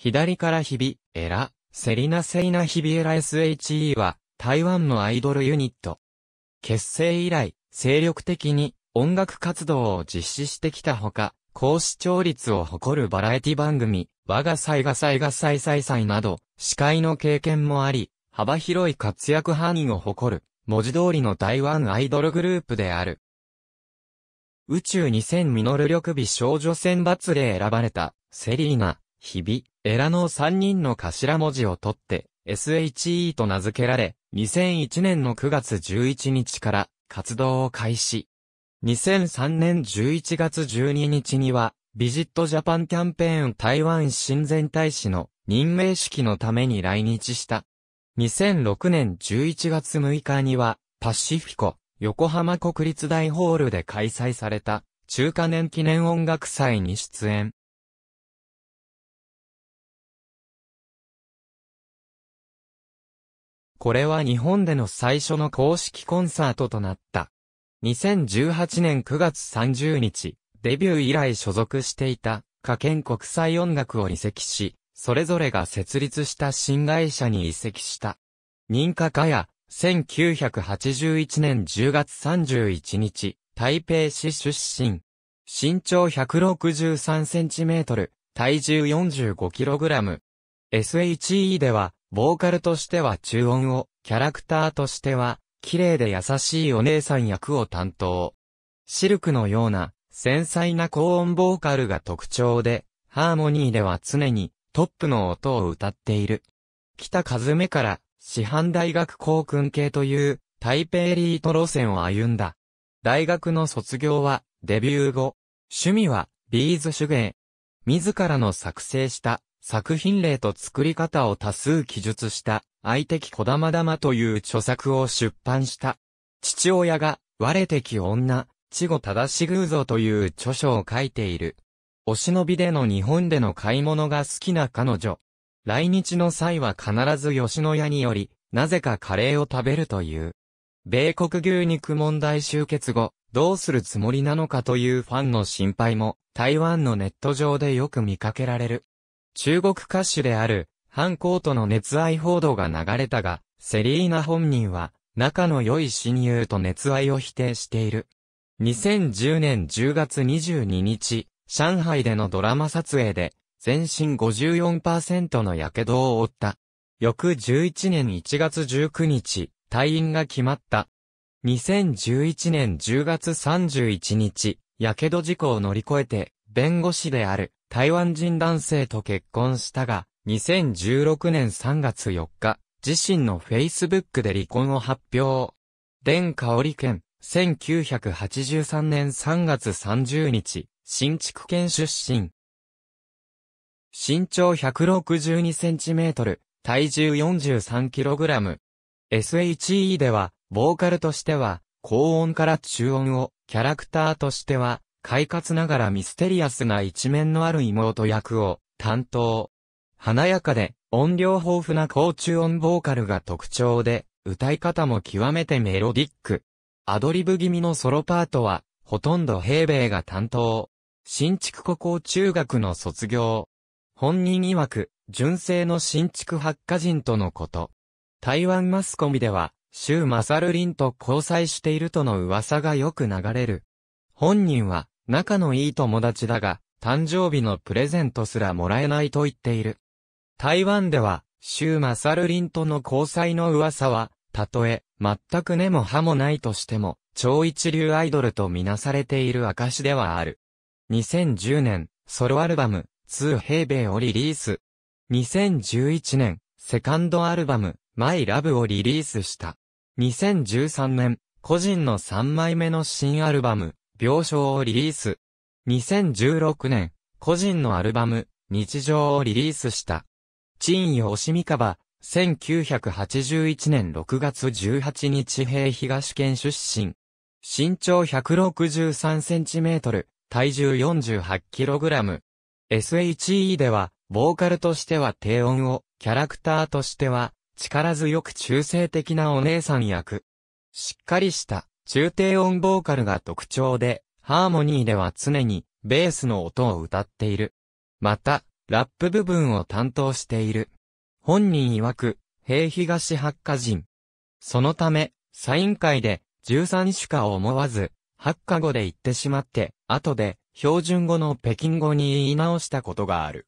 左からヒビ、エラ、セリナセイナヒビエラ SHE は、台湾のアイドルユニット。結成以来、精力的に音楽活動を実施してきたほか、高視聴率を誇るバラエティ番組、我が祭が祭が祭祭祭など、司会の経験もあり、幅広い活躍範囲を誇る、文字通りの台湾アイドルグループである。宇宙2000ミノル緑美少女選抜で選ばれた、セリーナ、日々、エラの3人の頭文字を取って、SHE と名付けられ、2001年の9月11日から活動を開始。2003年11月12日には、ビジットジャパンキャンペーン台湾親善大使の任命式のために来日した。2006年11月6日には、パシフィコ、横浜国立大ホールで開催された、中華年記念音楽祭に出演。これは日本での最初の公式コンサートとなった。2018年9月30日、デビュー以来所属していた、加健国際音楽を移籍し、それぞれが設立した新会社に移籍した。認可化や、1981年10月31日、台北市出身。身長163センチメートル、体重45キログラム。SHE では、ボーカルとしては中音を、キャラクターとしては、綺麗で優しいお姉さん役を担当。シルクのような、繊細な高音ボーカルが特徴で、ハーモニーでは常に、トップの音を歌っている。北和目から、師範大学校訓系という、台北エリート路線を歩んだ。大学の卒業は、デビュー後。趣味は、ビーズ手芸。自らの作成した作品例と作り方を多数記述した、愛的小玉玉という著作を出版した。父親が、我的女、稚語正し偶像という著書を書いている。お忍びでの日本での買い物が好きな彼女。来日の際は必ず吉野家により、なぜかカレーを食べるという。米国牛肉問題終結後、どうするつもりなのかというファンの心配も、台湾のネット上でよく見かけられる。中国歌手である、ハンコートの熱愛報道が流れたが、セリーナ本人は、仲の良い親友と熱愛を否定している。2010年10月22日、上海でのドラマ撮影で、全身54%の火傷を負った。翌11年1月19日、退院が決まった。2011年10月31日、火傷事故を乗り越えて、弁護士である、台湾人男性と結婚したが、2016年3月4日、自身の Facebook で離婚を発表。蓮香織県、1983年3月30日、新築県出身。身長1 6 2トル、体重4 3ラム。SHE では、ボーカルとしては、高音から中音を、キャラクターとしては、快活ながらミステリアスな一面のある妹役を担当。華やかで音量豊富な高中音ボーカルが特徴で、歌い方も極めてメロディック。アドリブ気味のソロパートは、ほとんど平米が担当。新築高校中学の卒業。本人曰く、純正の新築発火人とのこと。台湾マスコミでは、周マサルリンと交際しているとの噂がよく流れる。本人は仲のいい友達だが、誕生日のプレゼントすらもらえないと言っている。台湾では、周マサルリンとの交際の噂は、たとえ、全く根も葉もないとしても、超一流アイドルとみなされている証ではある。2010年、ソロアルバム、2平米をリリース。2011年、セカンドアルバム、マイラブをリリースした。2013年、個人の3枚目の新アルバム、病床をリリース。2016年、個人のアルバム、日常をリリースした。陳よしみカバ、1981年6月18日平東県出身。身長 163cm、体重 48kg。SHE では、ボーカルとしては低音を、キャラクターとしては、力強く中性的なお姉さん役。しっかりした、中低音ボーカルが特徴で、ハーモニーでは常にベースの音を歌っている。また、ラップ部分を担当している。本人曰く、平東八火人。そのため、サイン会で13種か思わず、八火。語で言ってしまって、後で標準語の北京語に言い直したことがある。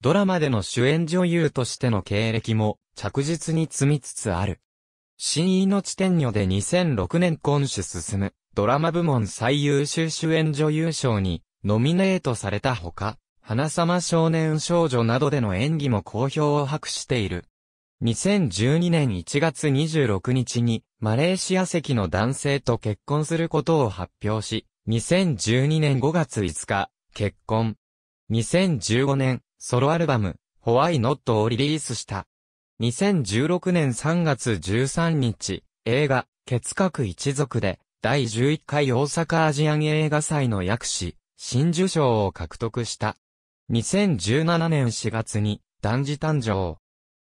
ドラマでの主演女優としての経歴も着実に積みつつある。新井の地天女で2006年今週進む、ドラマ部門最優秀主演女優賞に、ノミネートされたほか、花様少年少女などでの演技も好評を博している。2012年1月26日に、マレーシア籍の男性と結婚することを発表し、2012年5月5日、結婚。2015年、ソロアルバム、ホワイノットをリリースした。2016年3月13日、映画、結核一族で、第11回大阪アジアン映画祭の役士、新受賞を獲得した。2017年4月に、男児誕生。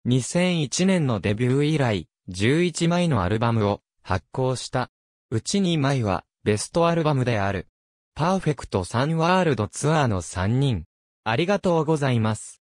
2001年のデビュー以来、11枚のアルバムを発行した。うち2枚は、ベストアルバムである。パーフェクトサンワールドツアーの3人。ありがとうございます。